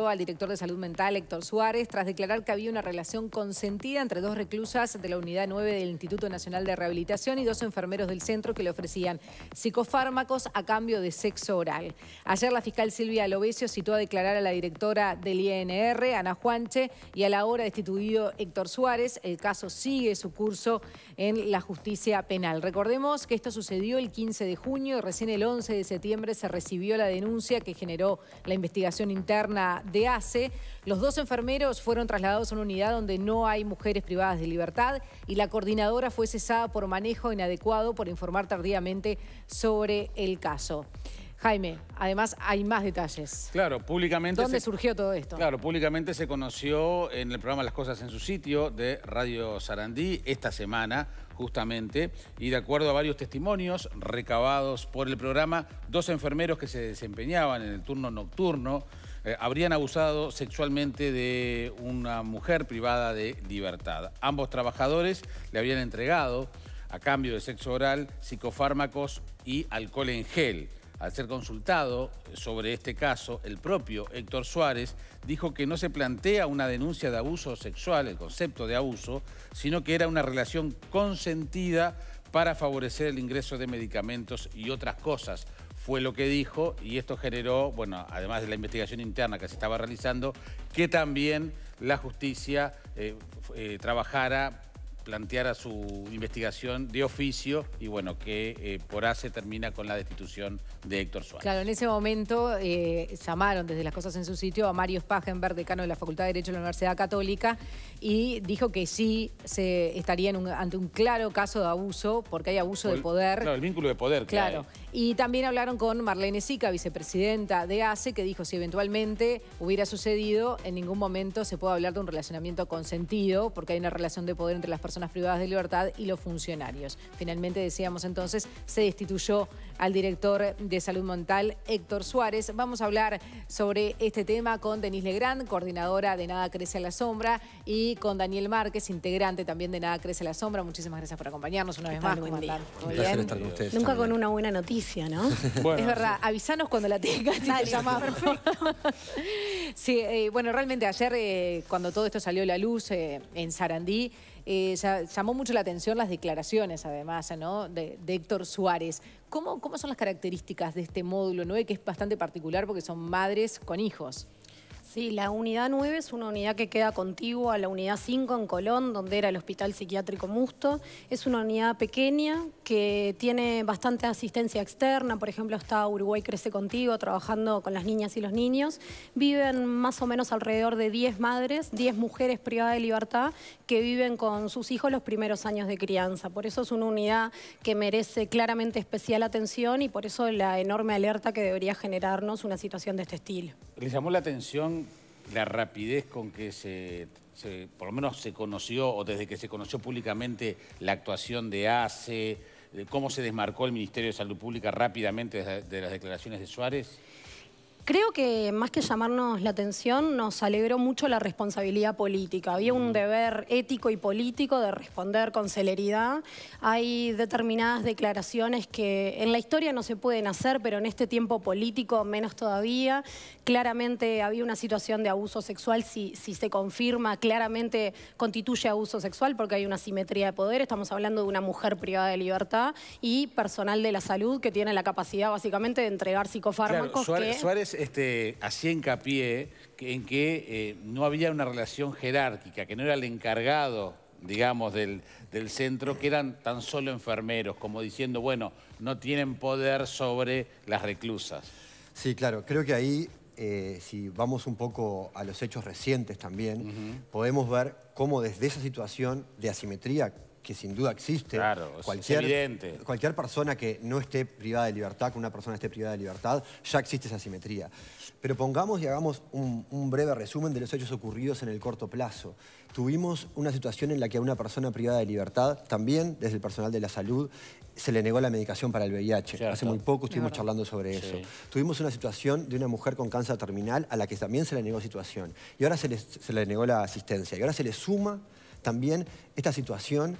al director de salud mental, Héctor Suárez, tras declarar que había una relación consentida entre dos reclusas de la Unidad 9 del Instituto Nacional de Rehabilitación y dos enfermeros del centro que le ofrecían psicofármacos a cambio de sexo oral. Ayer la fiscal Silvia Lobesio citó a declarar a la directora del INR, Ana Juanche, y a la hora destituido Héctor Suárez. El caso sigue su curso en la justicia penal. Recordemos que esto sucedió el 15 de junio y recién el 11 de septiembre se recibió la denuncia que generó la investigación interna de ACE. Los dos enfermeros fueron trasladados a una unidad donde no hay mujeres privadas de libertad y la coordinadora fue cesada por manejo inadecuado por informar tardíamente sobre el caso. Jaime, además hay más detalles. Claro, públicamente... ¿Dónde surgió todo esto? Claro, públicamente se conoció en el programa Las Cosas en su sitio de Radio Sarandí esta semana, justamente, y de acuerdo a varios testimonios recabados por el programa, dos enfermeros que se desempeñaban en el turno nocturno eh, habrían abusado sexualmente de una mujer privada de libertad. Ambos trabajadores le habían entregado, a cambio de sexo oral, psicofármacos y alcohol en gel. Al ser consultado sobre este caso, el propio Héctor Suárez dijo que no se plantea una denuncia de abuso sexual, el concepto de abuso, sino que era una relación consentida para favorecer el ingreso de medicamentos y otras cosas. Fue lo que dijo y esto generó, bueno, además de la investigación interna que se estaba realizando, que también la justicia eh, eh, trabajara planteara su investigación de oficio y bueno, que eh, por hace termina con la destitución de Héctor Suárez. Claro, en ese momento eh, llamaron desde las cosas en su sitio a Mario Spagenberg, decano de la Facultad de Derecho de la Universidad Católica, y dijo que sí se estaría en ante un claro caso de abuso, porque hay abuso de poder. Claro, el vínculo de poder. claro. Y también hablaron con Marlene Sica, vicepresidenta de ACE, que dijo si eventualmente hubiera sucedido, en ningún momento se puede hablar de un relacionamiento consentido, porque hay una relación de poder entre las personas privadas de libertad y los funcionarios. Finalmente, decíamos entonces, se destituyó al director de salud mental, Héctor Suárez. Vamos a hablar sobre este tema con Denise Legrand, coordinadora de Nada Crece a la Sombra, y con Daniel Márquez, integrante también de Nada Crece a la Sombra. Muchísimas gracias por acompañarnos una vez más. Estar con ustedes Nunca con una buena noticia. es verdad, avísanos avisanos cuando la tengas sí, eh, bueno, realmente ayer eh, cuando todo esto salió a la luz eh, en Sarandí, llamó mucho la atención las declaraciones, además, De, Héctor Suárez. ¿Cómo, ¿Cómo son las características de este módulo 9, que es bastante particular porque son madres con hijos? Sí, la unidad 9 es una unidad que queda contigua a la unidad 5 en Colón, donde era el Hospital Psiquiátrico Musto. Es una unidad pequeña que tiene bastante asistencia externa, por ejemplo está Uruguay Crece Contigo trabajando con las niñas y los niños. Viven más o menos alrededor de 10 madres, 10 mujeres privadas de libertad que viven con sus hijos los primeros años de crianza. Por eso es una unidad que merece claramente especial atención y por eso la enorme alerta que debería generarnos una situación de este estilo. ¿Les llamó la atención la rapidez con que se, por lo menos se conoció, o desde que se conoció públicamente la actuación de ACE, cómo se desmarcó el Ministerio de Salud Pública rápidamente de las declaraciones de Suárez? Creo que más que llamarnos la atención, nos alegró mucho la responsabilidad política. Había un mm. deber ético y político de responder con celeridad. Hay determinadas declaraciones que en la historia no se pueden hacer, pero en este tiempo político menos todavía. Claramente había una situación de abuso sexual, si, si se confirma, claramente constituye abuso sexual porque hay una simetría de poder. Estamos hablando de una mujer privada de libertad y personal de la salud que tiene la capacidad básicamente de entregar psicofármacos. Este, hacía hincapié en que eh, no había una relación jerárquica, que no era el encargado, digamos, del, centro, que eran tan solo enfermeros, como diciendo, bueno, no tienen poder sobre las reclusas. Sí, claro, creo que ahí, eh, si vamos un poco a los hechos recientes también, podemos ver cómo desde esa situación de asimetría que sin duda existe. cualquier, Cualquier persona que no esté privada de libertad, que una persona esté privada de libertad, ya existe esa simetría. Pero pongamos y hagamos un, breve resumen de los hechos ocurridos en el corto plazo. Tuvimos una situación en la que a una persona privada de libertad, también desde el personal de la salud, se le negó la medicación para el VIH. Hace muy poco estuvimos charlando sobre eso. Tuvimos una situación de una mujer con cáncer terminal a la que también se le negó situación. Y ahora se se le negó la asistencia. Y ahora se le suma también esta situación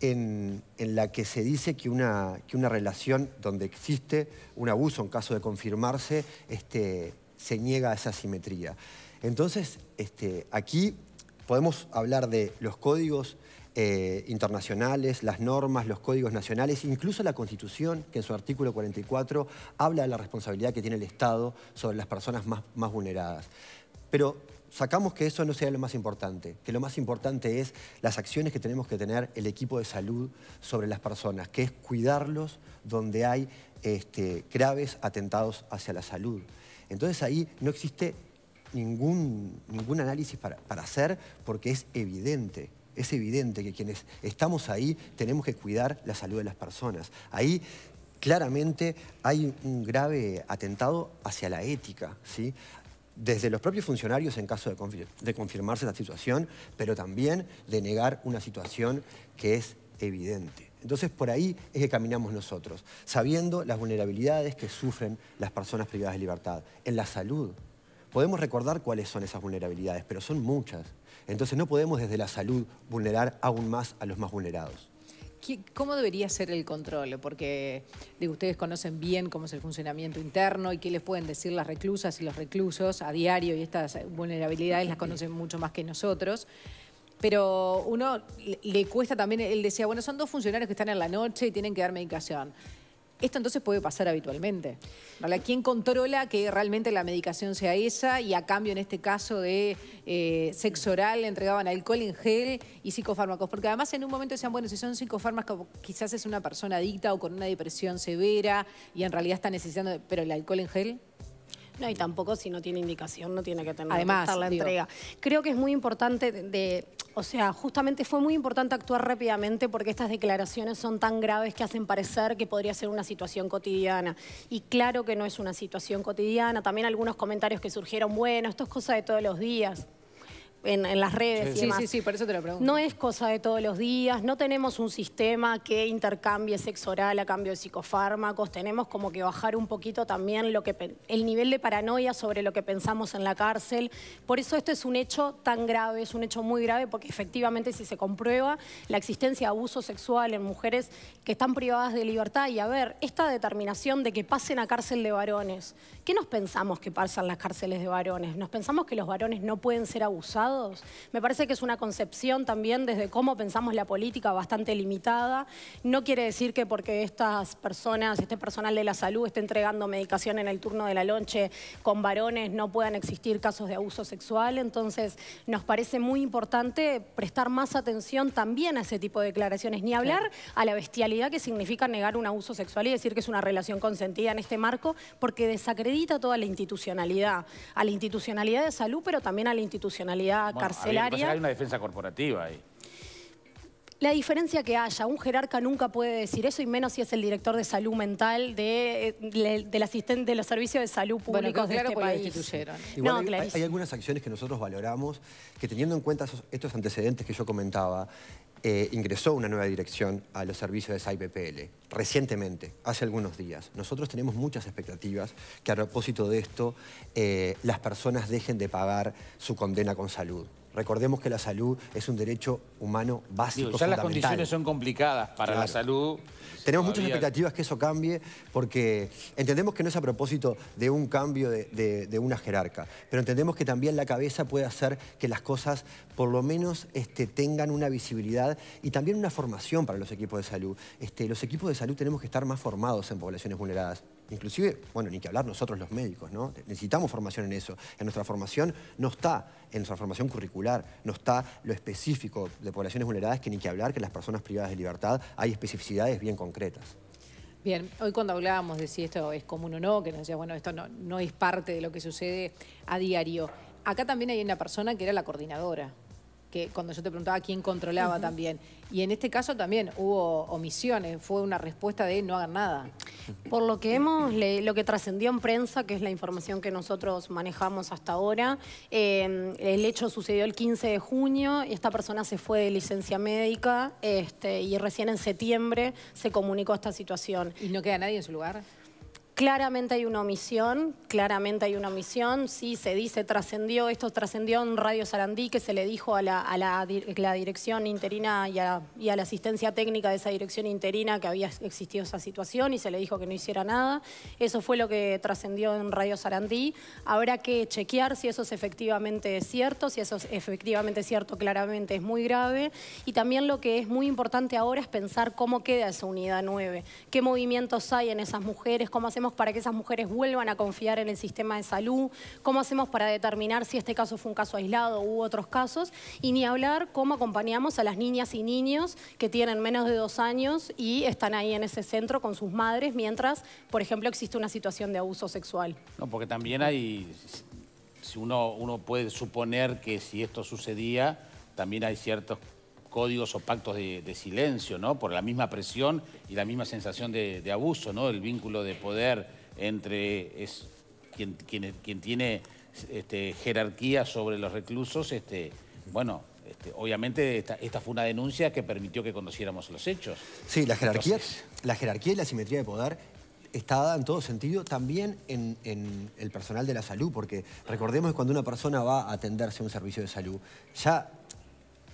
en, la que se dice que una, una relación donde existe un abuso en caso de confirmarse, este, se niega a esa simetría. Entonces, este, aquí podemos hablar de los códigos eh, internacionales, las normas, los códigos nacionales, incluso la Constitución, que en su artículo 44 habla de la responsabilidad que tiene el Estado sobre las personas más, más vulneradas. Pero sacamos que eso no sea lo más importante, que lo más importante es las acciones que tenemos que tener el equipo de salud sobre las personas, que es cuidarlos donde hay este, graves atentados hacia la salud. Entonces ahí no existe ningún, análisis para, para hacer porque es evidente es evidente que quienes estamos ahí tenemos que cuidar la salud de las personas. Ahí claramente hay un grave atentado hacia la ética. ¿sí? desde los propios funcionarios en caso de, confirmarse la situación, pero también de negar una situación que es evidente. Entonces, por ahí es que caminamos nosotros, sabiendo las vulnerabilidades que sufren las personas privadas de libertad. En la salud, podemos recordar cuáles son esas vulnerabilidades, pero son muchas. Entonces, no podemos desde la salud vulnerar aún más a los más vulnerados. ¿Cómo debería ser el control? Porque digo, ustedes conocen bien cómo es el funcionamiento interno y qué les pueden decir las reclusas y los reclusos a diario y estas vulnerabilidades las conocen mucho más que nosotros. Pero uno le cuesta también, él decía, bueno, son dos funcionarios que están en la noche y tienen que dar medicación. Esto entonces puede pasar habitualmente. ¿Quién controla que realmente la medicación sea esa y a cambio en este caso de eh, sexo oral le entregaban alcohol en gel y psicofármacos? Porque además en un momento decían, bueno, si son psicofármacos quizás es una persona adicta o con una depresión severa y en realidad está necesitando, pero el alcohol en gel... No, y tampoco si no tiene indicación, no tiene que tener Además, que la entrega. Creo que es muy importante de o sea, justamente fue muy importante actuar rápidamente porque estas declaraciones son tan graves que hacen parecer que podría ser una situación cotidiana. Y claro que no es una situación cotidiana. También algunos comentarios que surgieron, bueno, esto es cosa de todos los días en, las redes sí, Sí, sí, por eso te lo pregunto. No es cosa de todos los días, no tenemos un sistema que intercambie sexo oral a cambio de psicofármacos, tenemos como que bajar un poquito también lo que el nivel de paranoia sobre lo que pensamos en la cárcel. Por eso esto es un hecho tan grave, es un hecho muy grave porque efectivamente si se comprueba la existencia de abuso sexual en mujeres que están privadas de libertad y a ver, esta determinación de que pasen a cárcel de varones, ¿qué nos pensamos que pasan las cárceles de varones? ¿Nos pensamos que los varones no pueden ser abusados? Me parece que es una concepción también desde cómo pensamos la política bastante limitada. No quiere decir que porque estas personas, este personal de la salud esté entregando medicación en el turno de la lonche con varones, no puedan existir casos de abuso sexual. Entonces, nos parece muy importante prestar más atención también a ese tipo de declaraciones, ni hablar a la bestialidad que significa negar un abuso sexual y decir que es una relación consentida en este marco, porque desacredita toda la institucionalidad, a la institucionalidad de salud, pero también a la institucionalidad carcelaria. hay una defensa corporativa ahí. La diferencia que haya, un jerarca nunca puede decir eso y menos si es el director de salud mental de, eh, asistente de los servicios de salud públicos de este país. hay, algunas acciones que nosotros valoramos que teniendo en cuenta estos antecedentes que yo comentaba, eh, ingresó una nueva dirección a los servicios de SAIPPL recientemente, hace algunos días. Nosotros tenemos muchas expectativas que a propósito de esto eh, las personas dejen de pagar su condena con salud. Recordemos que la salud es un derecho humano básico, Digo, ya las condiciones son complicadas para la salud. Tenemos muchas expectativas que eso cambie porque entendemos que no es a propósito de un cambio de, una jerarca, pero entendemos que también la cabeza puede hacer que las cosas por lo menos este, tengan una visibilidad y también una formación para los equipos de salud. Este, los equipos de salud tenemos que estar más formados en poblaciones vulneradas. Inclusive, bueno, ni que hablar nosotros los médicos, ¿no? Necesitamos formación en eso. En nuestra formación no está, en nuestra formación curricular, no está lo específico de poblaciones vulneradas que ni que hablar que las personas privadas de libertad hay especificidades bien concretas. Bien, hoy cuando hablábamos de si esto es común o no, que nos decía, bueno, esto no, no es parte de lo que sucede a diario. Acá también hay una persona que era la coordinadora que cuando yo te preguntaba quién controlaba también. Y en este caso también hubo omisiones, fue una respuesta de no hagan nada. Por lo que hemos, lo que trascendió en prensa, que es la información que nosotros manejamos hasta ahora, em, el hecho sucedió el 15 de junio, esta persona se fue de licencia médica este, y recién en septiembre se comunicó esta situación. ¿Y no queda nadie en su lugar? Claramente hay una omisión, claramente hay una omisión, sí se dice, trascendió, esto trascendió en Radio Sarandí, que se le dijo a la, dirección interina y a, y a, la asistencia técnica de esa dirección interina que había existido esa situación y se le dijo que no hiciera nada. Eso fue lo que trascendió en Radio Sarandí. Habrá que chequear si eso es efectivamente cierto, si eso es efectivamente cierto, claramente es muy grave. Y también lo que es muy importante ahora es pensar cómo queda esa unidad 9, qué movimientos hay en esas mujeres, cómo hacemos para que esas mujeres vuelvan a confiar en el sistema de salud? ¿Cómo hacemos para determinar si este caso fue un caso aislado u otros casos? Y ni hablar cómo acompañamos a las niñas y niños que tienen menos de dos años y están ahí en ese centro con sus madres mientras, por ejemplo, existe una situación de abuso sexual. No, porque también hay... Si uno puede suponer que si esto sucedía, también hay ciertos códigos o pactos de, silencio, ¿no? Por la misma presión y la misma sensación de, abuso, ¿no? El vínculo de poder entre quien, tiene este, jerarquía sobre los reclusos, este, bueno, este, obviamente esta, fue una denuncia que permitió que conociéramos los hechos. Sí, la jerarquía, la jerarquía y la simetría de poder está dada en todo sentido, también en, en, el personal de la salud, porque recordemos que cuando una persona va a atenderse a un servicio de salud, ya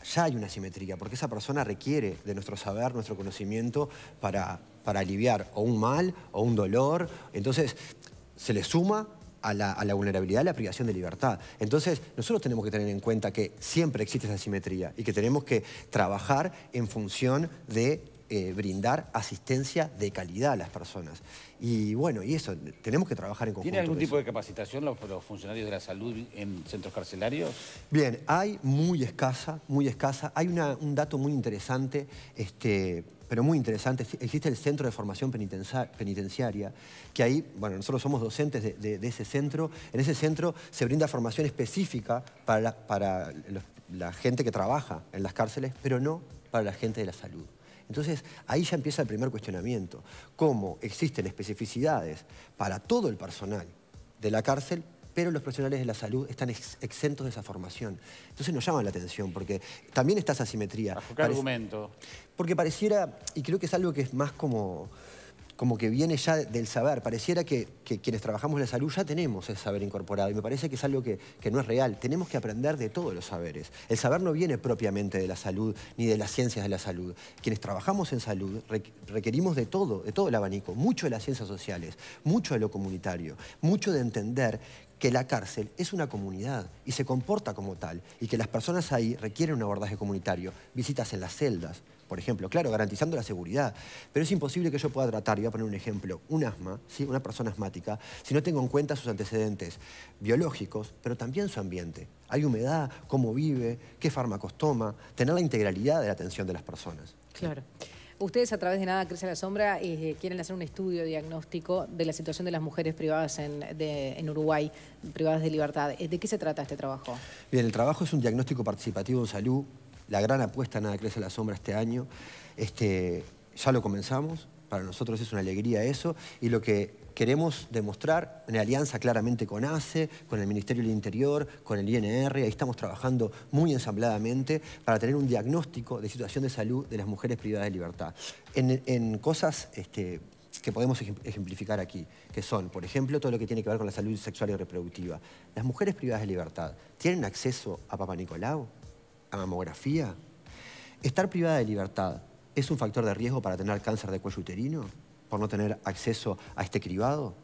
ya hay una simetría, porque esa persona requiere de nuestro saber, nuestro conocimiento para, para aliviar o un mal o un dolor. Entonces, se le suma a la, a la, vulnerabilidad, a la privación de libertad. Entonces, nosotros tenemos que tener en cuenta que siempre existe esa simetría y que tenemos que trabajar en función de eh, brindar asistencia de calidad a las personas. Y bueno, y eso, tenemos que trabajar en conjunto. ¿Tiene algún tipo de capacitación los, funcionarios de la salud en centros carcelarios? Bien, hay muy escasa, muy escasa. Hay un dato muy interesante, este, pero muy interesante. Existe el Centro de Formación Penitenciaria, que ahí, bueno, nosotros somos docentes de, ese centro. En ese centro se brinda formación específica para, la gente que trabaja en las cárceles, pero no para la gente de la salud. Entonces, ahí ya empieza el primer cuestionamiento. ¿Cómo existen especificidades para todo el personal de la cárcel pero los profesionales de la salud están exentos de esa formación. Entonces nos llama la atención, porque también está esa simetría. qué argumento? Porque pareciera, y creo que es algo que es más como como que viene ya del saber. Pareciera que, quienes trabajamos en la salud ya tenemos el saber incorporado y me parece que es algo que, que, no es real. Tenemos que aprender de todos los saberes. El saber no viene propiamente de la salud ni de las ciencias de la salud. Quienes trabajamos en salud requerimos de todo, de todo el abanico, mucho de las ciencias sociales, mucho de lo comunitario, mucho de entender que la cárcel es una comunidad y se comporta como tal, y que las personas ahí requieren un abordaje comunitario, visitas en las celdas, por ejemplo, claro, garantizando la seguridad. Pero es imposible que yo pueda tratar, y voy a poner un ejemplo, un asma, ¿sí? una persona asmática, si no tengo en cuenta sus antecedentes biológicos, pero también su ambiente. Hay humedad, cómo vive, qué fármacos toma, tener la integralidad de la atención de las personas. Claro. Ustedes a través de Nada Crece la Sombra eh, quieren hacer un estudio diagnóstico de la situación de las mujeres privadas en, en, Uruguay, privadas de libertad. ¿De qué se trata este trabajo? Bien, el trabajo es un diagnóstico participativo en salud la gran apuesta Nada Crece a la Sombra este año. Este, ya lo comenzamos, para nosotros es una alegría eso, y lo que queremos demostrar en alianza claramente con ACE, con el Ministerio del Interior, con el INR, ahí estamos trabajando muy ensambladamente para tener un diagnóstico de situación de salud de las mujeres privadas de libertad. En, cosas este, que podemos ejemplificar aquí, que son, por ejemplo, todo lo que tiene que ver con la salud sexual y reproductiva. Las mujeres privadas de libertad, ¿tienen acceso a Papa Nicolau? a mamografía? ¿Estar privada de libertad es un factor de riesgo para tener cáncer de cuello uterino por no tener acceso a este cribado?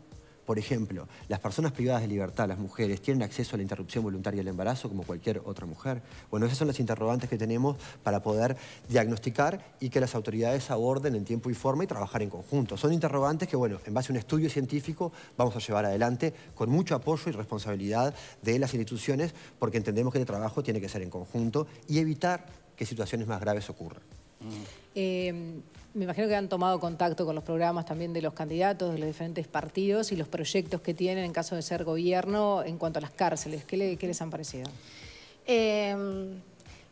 Por ejemplo, las personas privadas de libertad, las mujeres, ¿tienen acceso a la interrupción voluntaria del embarazo como cualquier otra mujer? Bueno, esas son las interrogantes que tenemos para poder diagnosticar y que las autoridades aborden en tiempo y forma y trabajar en conjunto. Son interrogantes que, bueno, en base a un estudio científico vamos a llevar adelante con mucho apoyo y responsabilidad de las instituciones porque entendemos que el trabajo tiene que ser en conjunto y evitar que situaciones más graves ocurran. Eh, me imagino que han tomado contacto con los programas también de los candidatos, de los diferentes partidos y los proyectos que tienen en caso de ser gobierno en cuanto a las cárceles. ¿Qué, les han parecido? Em,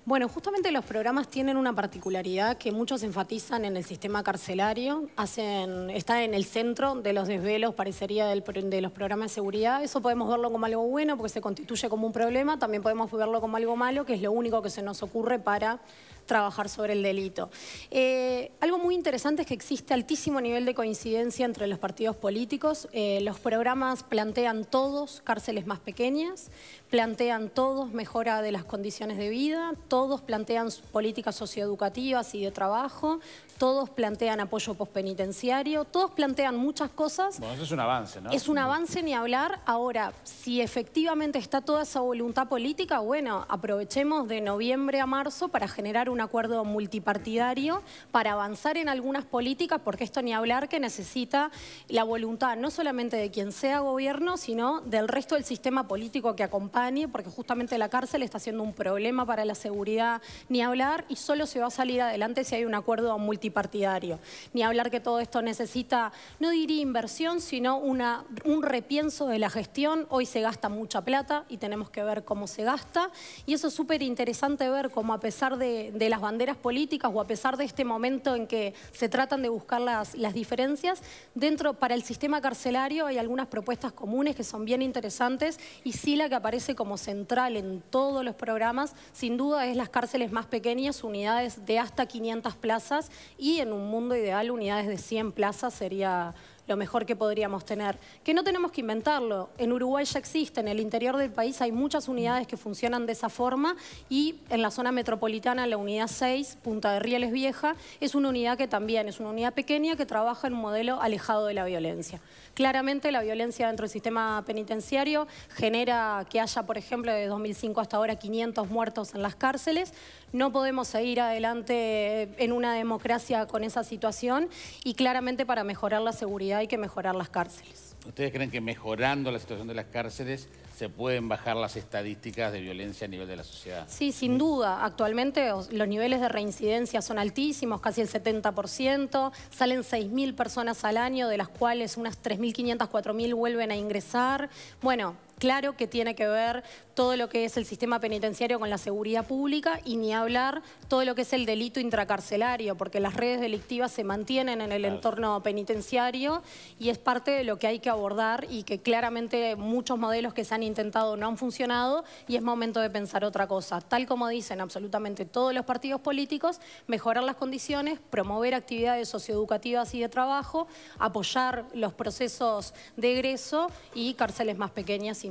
bueno, justamente los programas tienen una particularidad que muchos enfatizan en el sistema carcelario, hacen, está en el centro de los desvelos, parecería, de los programas de seguridad. Eso podemos verlo como algo bueno porque se constituye como un problema, también podemos verlo como algo malo, que es lo único que se nos ocurre para trabajar sobre el delito. Eh, algo muy interesante es que existe altísimo nivel de coincidencia entre los partidos políticos. Eh, los programas plantean todos cárceles más pequeñas, plantean todos mejora de las condiciones de vida, todos plantean políticas socioeducativas y de trabajo, todos plantean apoyo pospenitenciario, todos plantean muchas cosas. Bueno, eso es un avance, ¿no? Es un avance ni hablar. Ahora, si efectivamente está toda esa voluntad política, bueno, aprovechemos de noviembre a marzo para generar un un acuerdo multipartidario para avanzar en algunas políticas, porque esto ni hablar que necesita la voluntad no solamente de quien sea gobierno, sino del resto del sistema político que acompañe, porque justamente la cárcel está siendo un problema para la seguridad, ni hablar, y solo se va a salir adelante si hay un acuerdo multipartidario. Ni hablar que todo esto necesita, no diría inversión, sino una, un repienso de la gestión. Hoy se gasta mucha plata y tenemos que ver cómo se gasta, y eso es súper interesante ver cómo a pesar de de las banderas políticas o a pesar de este momento en que se tratan de buscar las, las diferencias, dentro para el sistema carcelario hay algunas propuestas comunes que son bien interesantes y sí la que aparece como central en todos los programas, sin duda es las cárceles más pequeñas, unidades de hasta 500 plazas y en un mundo ideal unidades de 100 plazas sería lo mejor que podríamos tener. Que no tenemos que inventarlo. En Uruguay ya existe, en el interior del país hay muchas unidades que funcionan de esa forma y en la zona metropolitana, la unidad 6, Punta de Rieles Vieja, es una unidad que también es una unidad pequeña que trabaja en un modelo alejado de la violencia. Claramente la violencia dentro del sistema penitenciario genera que haya, por ejemplo, de 2005 hasta ahora 500 muertos en las cárceles. No podemos seguir adelante eh, en una democracia con esa situación y claramente para mejorar la seguridad hay que mejorar las cárceles. ¿Ustedes creen que mejorando la situación de las cárceles se pueden bajar las estadísticas de violencia a nivel de la sociedad? Sí, sin duda. Actualmente los niveles de reincidencia son altísimos, casi el 70%. Salen 6.000 personas al año, de las cuales unas 3.500, 4.000 vuelven a ingresar. Bueno, Claro que tiene que ver todo lo que es el sistema penitenciario con la seguridad pública y ni hablar todo lo que es el delito intracarcelario, porque las redes delictivas se mantienen en el entorno penitenciario y es parte de lo que hay que abordar y que claramente muchos modelos que se han intentado no han funcionado y es momento de pensar otra cosa. Tal como dicen absolutamente todos los partidos políticos, mejorar las condiciones, promover actividades socioeducativas y de trabajo, apoyar los procesos de egreso y cárceles más pequeñas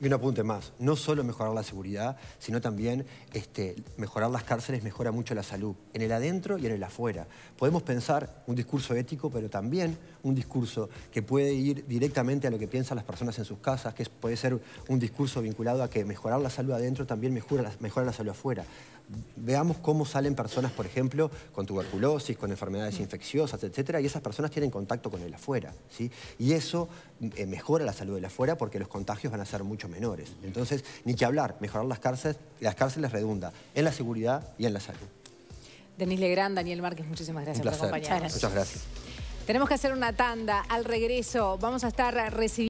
y un apunte más, no solo mejorar la seguridad, sino también este, mejorar las cárceles mejora mucho la salud, en el adentro y en el afuera. Podemos pensar un discurso ético, pero también un discurso que puede ir directamente a lo que piensan las personas en sus casas, que puede ser un discurso vinculado a que mejorar la salud adentro también mejora mejora la salud afuera veamos cómo salen personas, por ejemplo, con tuberculosis, con enfermedades infecciosas, etcétera, y esas personas tienen contacto con el afuera, ¿sí? Y eso eh, mejora la salud del afuera porque los contagios van a ser mucho menores. Entonces, ni que hablar, mejorar las cárceles, las cárceles redunda en la seguridad y en la salud. Denis Legrand, Daniel Márquez, muchísimas gracias por acompañarnos. Muchas gracias. Tenemos que hacer una tanda. Al regreso vamos a estar recibiendo...